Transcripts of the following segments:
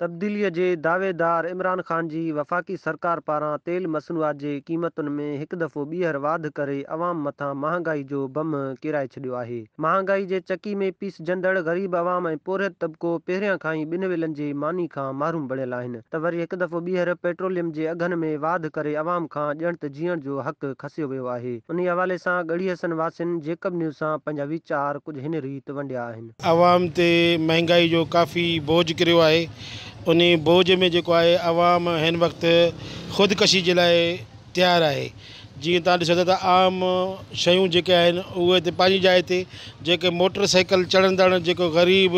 तब्दीलीअ जे दावेदार इमरान ख़ान जी वफ़ाक़ी सरकार पारां तेल मसनूआत जे क़ीमतुनि में हिकु दफ़ो ॿीहर वाध करे अवाम मथां महांगाई जो बम किराए छॾियो आहे महांगाई जे चकी में पीसजंदड़ ग़रीब अवाम ऐं पोरहित तबिको पहिरियां खां ई ॿिनि वेलनि जे मानी खां मारूम बणियल आहिनि त वरी हिकु दफ़ो ॿीहर पेट्रोलियम जे अघनि में वाध करे अवाम खां ॼण त जीअण जो हक़ु खसियो वियो आहे उन हवाले सां ॻड़ी हसन वासिन जेकब न्यूज़ सां पंहिंजा वीचार कुझु हिन रीति वंडिया आहिनि अवाम ते महांगाई जो काफ़ी बोझ किरियो आहे उन बोझ में जो है आवाम इन वक्त खुदकशी के लिए तैयार है जी तुम ॾिसो था आम शयूं जो आहिनि जाए थे जो मोटरसाइकिल चढ़ंदड़ जो ग़रीब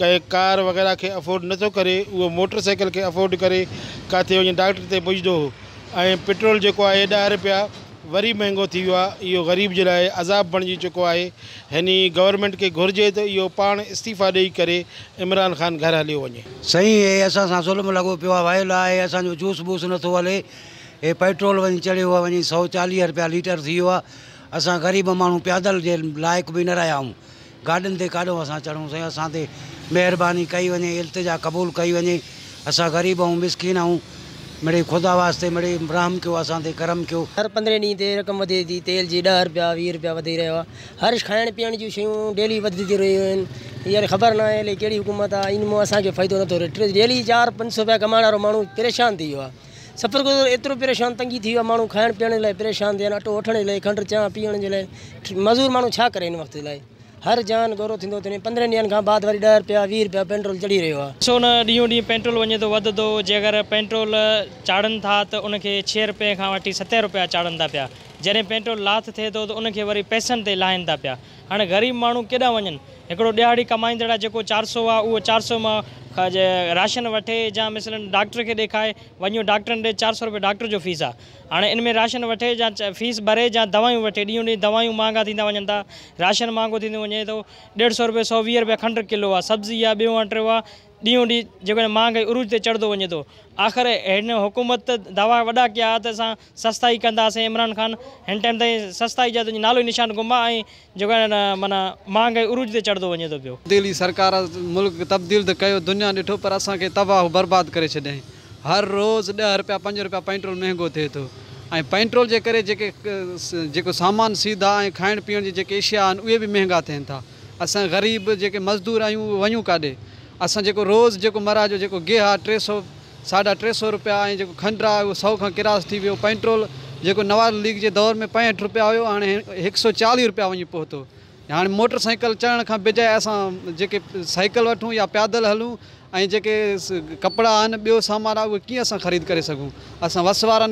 कें कार वग़ैरह के अफोर्ड नथो करे वो मोटरसाइकिल के अफोर्ड करे किथे वञी डॉक्टर से पुॼंदो हो पेट्रोल जो है एडा रुपया वरी महांगो थी वियो आहे ग़रीब जे लाइ अज़ाब बणिजी चुको है यानी गवर्नमेंट के घुरिजे तो यो पाण इस्तीफ़ा ॾेई करे इमरान ख़ान घर हलो वञे सही हे असां सां ज़ुल्म लॻो पियो वायल आहे असांजो जूस बूस नथो हले हे पेट्रोल वही चढ़ो आहे सौ चाली रुपया लीटर थी वियो ग़रीब माण्हू पैदल के लायक भी न रहिया आहियूं गाॾियुनि ते अस असां चढ़ूं साईं कई वञे इल्तिजा क़बूल कई वञे असां ग़रीब ऐं मिसकिन आहियूं खुदा वास्ते कयो कयो असां ते करम हर पंद्रहें ॾींहं ते रक़म वधे थी तेल जी ॾह रुपिया वीह रुपिया वधी रहियो आहे हर खाइण पीअण जूं शयूं डेली वधदियूं रहियूं आहिनि हींअर ख़बर न आहे अलाए कहिड़ी हुकूमत आहे इन मां असांखे फ़ाइदो नथो रहे टे डेली चारि पंज सौ रुपया कमाइण वारो माण्हू परेशान थी वियो आहे सफ़र खां एतिरो परेशान तंगी थी वियो आहे माण्हू खाइण पीअण जे लाइ परेशान थी विया आहिनि अटो वठण जे लाइ खंडु चांहि पीअण जे लाइ मज़ूर माण्हू छा करे हिन वक़्त लाइ हर जान गोरो थींदो थो पंद्रहं ॾींहंनि बाद वरी ॾह रुपया वीह रुपया पेट्रोल चढ़ी रो आहे छो पेट्रोल वञे थो वधे थो जे अगरि पेट्रोल चाढ़नि था तो उनखे छह रुपए खां वठी सते रुपया चाढ़नि था पिया जॾहिं पेट्रोल लाथ थे तो उनके वो पैसन पैसनि ते लाहिनि था पिया हाणे ग़रीब माण्हू केॾांहुं वन हिकिड़ो ॾियाड़ी कमाईंदड़ जेको चारि सौ आहे चार सौ मां जे राशन वठे या मिसलनि डॉक्टर के ॾेखारे वञो डॉक्टरनि ॾे चारि सौ रुपया डॉक्टर जो फीस आहे हाणे इन में राशन वठे या फीस भरे या दवाऊं वठे ॾींहों ॾींहुं दवाऊं महांगा थींदा वञनि था राशन महांगो थींदो वञे थो ॾेढु सौ रुपये सौ वीह रुपिया खंडु किलो आहे सब्जी आहे ॿियो आहे आहे ओं ढी जो महांगाई उरूज से चढ़ो वे तो आख़िर इन हुकूमत दवा वा क्या तो त सस्ताई कंदासीं इमरान ख़ान इन टाइम तीन सस्ताई जो नालो निशान गुम आहे जो माना महांगाई उरूज से चढ़ो वे तो पो दिल्ली सरकार मुल्क तब्दील तो कर दुनिया दिखो पर असांखे तबाह बर्बाद कर छॾियईं हर रोज़ दह रुपया पंज रुपया पेट्रोल महंगो थे तो ऐं पेट्रोल जे करे सामान सीधा ऐं खाइण की जी जेके एशिया आहिनि भी महंगा थे था असा ग़रीब जेके मज़दूर आहियूं वञूं काॾे असो रोज़ जो मरा जो जो गेह टे सौ साढा टे सौ रुपया खंड आहे सौ का किरास थी वियो पेट्रोल जो नवाज़ लीग के दौर में पैंठ रुपया हो हाँ एक सौ चाली रुपया वही पहुतो हाँ मोटरसाइकिल चढ़ने का खां अस असां वूँ या पैदल हलूँ ए कपड़ा कपिड़ा बो सामान आहे ख़रीद कर सूँ अस वसवार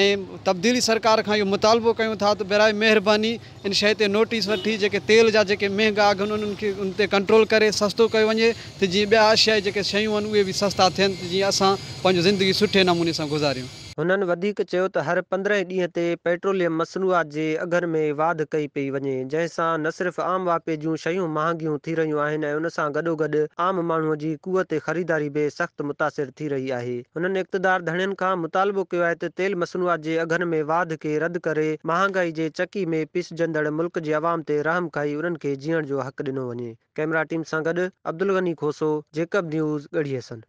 ऐं तब्दीली सरकार का इहो मुतालबो कयूं था त बराए महिरबानी इन शइ ते नोटिस वी तेल जा महंगा अगन अघु आहिनि उन कंट्रोल कर सस्तो कयो वञे त जीअं ॿिया शइ जेके शयूं सस्ता थियनि जी असो ज़िंदगी सुठे नमूने से गुज़ारियूं हुननि वधीक चयो त हर पंद्रहें ॾींहं ते पेट्रोलियम मसनूआत जे अघनि में वाध कई पई वञे जंहिं सां न सिर्फ़ु आम वापे जूं शयूं महांगियूं थी रहियूं आहिनि ऐं उन उनसां गॾोगॾु आम माण्हूअ जी कूअ ते ख़रीदारी बि सख़्तु मुतासिर थी रही आहे हुननि इक़्तदार धणियुनि खां मुतालबो कयो आहे त तेल मसनूआत जे अघनि में वाध खे रदि करे महांगाई जे चकी में पिसजंदड़ मुल्क जे आवाम ते रहम खाई उन्हनि खे जीअण जो हक़ु ॾिनो वञे कैमरा टीम सां गॾु अब्दुल गनी खोसो जेकब न्यूज़ ॻढ़ी हसन